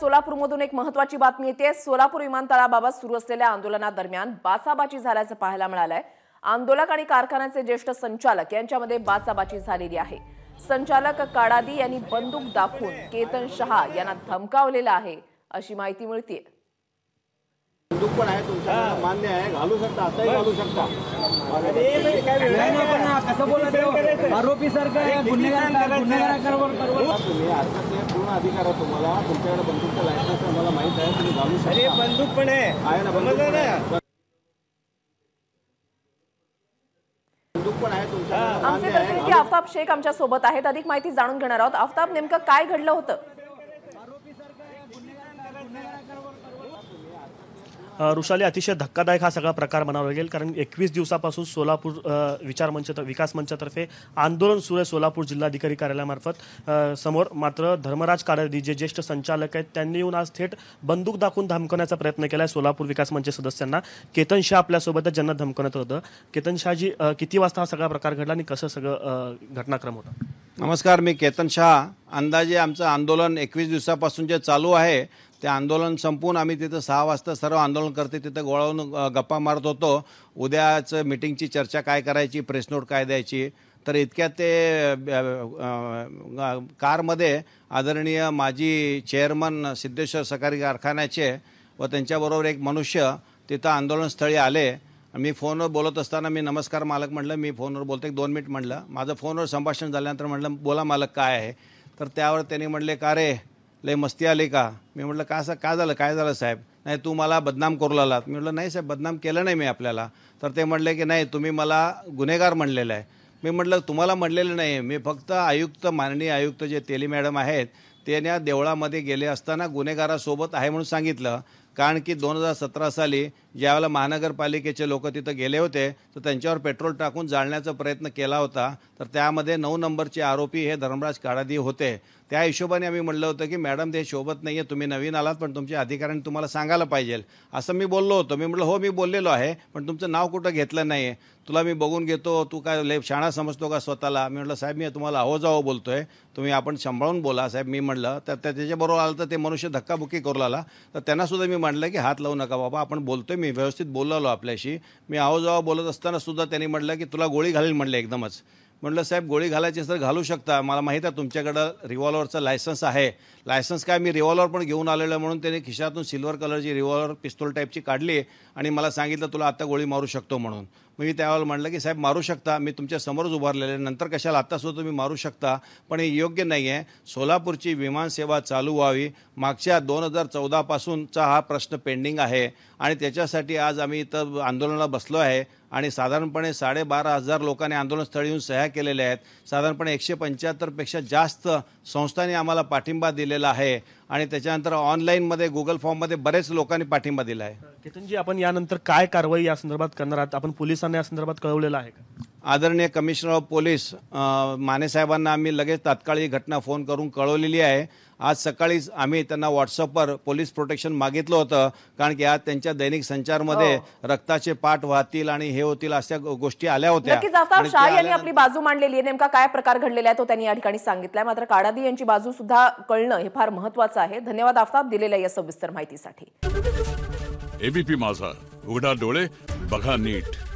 सोलापूरमधून एक महत्वाची बातमी येते सोलापूर विमानतळाबाबत सुरू असलेल्या आंदोलनादरम्यान बाचाबाची झाल्याचं पाहायला मिळालंय आंदोलक आणि कारखान्याचे ज्येष्ठ संचालक यांच्यामध्ये बाचाबाची झालेली आहे संचालक काडादी यांनी बंदूक दाखवून केतन शहा यांना धमकावलेला आहे अशी माहिती मिळते बंदूक पण आहे तुमच्या मान्य आहे घालू शकता आताही घालू शकता नाही ना पण कसं आरोपी सारखं गुन्हेगार पूर्ण अधिकार आहे तुम्हाला तुमच्याकडे बंदूकचं लायसन्स मला माहित आहे तुम्ही घालू शकता बंदूक पण आहे ना बंदूक ना आमचे प्रतिनिधी आफताब शेख आमच्या सोबत आहेत अधिक माहिती जाणून घेणार आहोत आफताब नेमकं काय घडलं होतं आरोपी रुशाली अतिशय धक्कादायक हा सगळा प्रकार म्हणावा लागेल कारण एकवीस दिवसापासून सोलापूर विचार मंच विकास मंचातर्फे आंदोलन सुरू आहे सोलापूर जिल्हाधिकारी कार्यालयामार्फत समोर मात्र धर्मराज काडदी जे ज्येष्ठ संचालक आहेत त्यांनी येऊन आज थेट बंदूक दाखवून धमकवण्याचा प्रयत्न केला आहे सोलापूर विकास मंच सदस्यांना केतन शाह आपल्यासोबतच ज्यांना धमकवण्यात होतं केतन शाहजी किती वाजता हा सगळा प्रकार घडला आणि कसं सगळं घटनाक्रम होता नमस्कार मी केतन शाह अंदाजे आमचं आंदोलन एकवीस दिवसापासून जे चालू आहे ते आंदोलन संपून आम्ही तिथं सहा वाजता सर्व आंदोलन करते तिथं गोळावून गप्पा मारत होतो उद्याचं मिटिंगची चर्चा काय करायची प्रेस नोट काय द्यायची तर इतक्यात ते कारमध्ये आदरणीय माजी चेअरमन सिद्धेश्वर सहकारी कारखान्याचे व त्यांच्याबरोबर एक मनुष्य तिथं आंदोलनस्थळी आले मी फोनवर बोलत असताना मी नमस्कार मालक म्हटलं मी फोनवर बोलते एक दोन मिनिट म्हटलं माझं फोनवर संभाषण झाल्यानंतर म्हटलं बोला मालक काय आहे तर त्यावर त्यांनी म्हटले का रे लय मस्ती आली का मी म्हटलं का असं काय झालं काय झालं साहेब नाही तू मला बदनाम करू लागलात मी म्हटलं नाही साहेब बदनाम केलं नाही मी आपल्याला तर ते म्हटले की नाही तुम्ही मला गुन्हेगार म्हणलेलं आहे मी म्हटलं तुम्हाला म्हणलेलं नाही मी फक्त आयुक्त माननीय आयुक्त जे तेली मॅडम आहेत त्यांना देवळामध्ये गेले असताना गुन्हेगारासोबत आहे म्हणून सांगितलं कारण की दोन हजार सतरा साली ज्यावेळेला महानगरपालिकेचे लोक तिथं गेले होते तर त्यांच्यावर पेट्रोल टाकून जाळण्याचा प्रयत्न केला होता तर त्यामध्ये नऊ नंबरचे आरोपी हे धर्मराज काळादी होते त्या हिशोबाने आम्ही म्हटलं होतं की मॅडम ते शोभत नाही आहे तुम्ही नवीन आलात पण तुमच्या अधिकाऱ्यांनी तुम्हाला सांगायला पाहिजे असं मी बोललो होतो मी म्हटलं हो मी बोललेलो आहे पण तुमचं नाव कुठं घेतलं नाही आहे तुला मी बघून घेतो तू काय ले शाळा समजतो का स्वतःला मी म्हटलं साहेब मी तुम्हाला आहो जाओ बोलतो तुम्ही आपण सांभाळून बोला साहेब मी म्हटलं तर त्याच्याबरोबर आलं तर ते मनुष्य धक्काबुक्की करू लागला तर त्यांनासुद्धा मी मांडलं की हात लावू नका बाबा आपण बोलतोय मी व्यवस्थित बोललो आपल्याशी मी आवाजावा बोलत असताना सुद्धा त्यांनी म्हटलं की तुला गोळी घालील म्हटलं एकदमच म्हटलं साहेब गोळी घालायची तर घालू शकता मला माहीत आहे तुमच्याकडं रिव्हॉल्वरचं लायसन्स आहे लायसन्स काय मी रिव्हॉल्वर पण घेऊन आलेलं म्हणून त्याने खिशातून सिल्वर कलरची रिव्हॉल्वर पिस्तोल टाईपची काढली आणि मला सांगितलं तुला आता गोळी मारू शकतो म्हणून मग मी त्यावेळेला म्हटलं की साहेब मारू शकता मी तुमच्या समोरच उभारलेले नंतर कशाला आता सुद्धा तुम्ही मारू शकता पण हे योग्य नाही आहे सोलापूरची विमानसेवा चालू व्हावी मागच्या दोन हजार चौदापासूनचा हा प्रश्न पेंडिंग आहे आणि त्याच्यासाठी आज आम्ही इथं आंदोलनाला बसलो आहे आणि साधारणपणे साडेबारा हजार लोकांनी आंदोलनस्थळी येऊन सह्या केलेल्या आहेत साधारणपणे एकशे पंच्याहत्तरपेक्षा जास्त संस्थांनी आम्हाला पाठिंबा दिलेला आहे आणि त्याच्यानंतर ऑनलाईनमध्ये गुगल फॉर्ममध्ये बरेच लोकांनी पाठिंबा दिला आहे केतनजी आपण यानंतर काय कारवाई या संदर्भात करणार आहात आपण पोलिसांना या संदर्भात कळवलेलं आहे का आदरणीय कमिशनर ऑफ पोलीस माने साहेबांना आम्ही लगेच तात्काळ घटना फोन करून कळवलेली आहे आज सकाळीच आम्ही त्यांना व्हॉट्सअपवर पोलीस प्रोटेक्शन मागितलं होतं कारण की आज त्यांच्या दैनिक संचारमध्ये हो. रक्ताचे पाठ वाहतील आणि हे होतील अशा गोष्टी आल्या होत्या शाह यांनी आपली बाजू मांडलेली आहे नेमका काय प्रकार घडलेला आहे तो त्यांनी या ठिकाणी सांगितलाय मात्र काडादी यांची बाजू सुद्धा कळणं हे फार महत्वाचं आहे धन्यवाद आफताब दिलेल्या या सविस्तर माहितीसाठी एबीपी माझा उघडा डोळे बघा नीट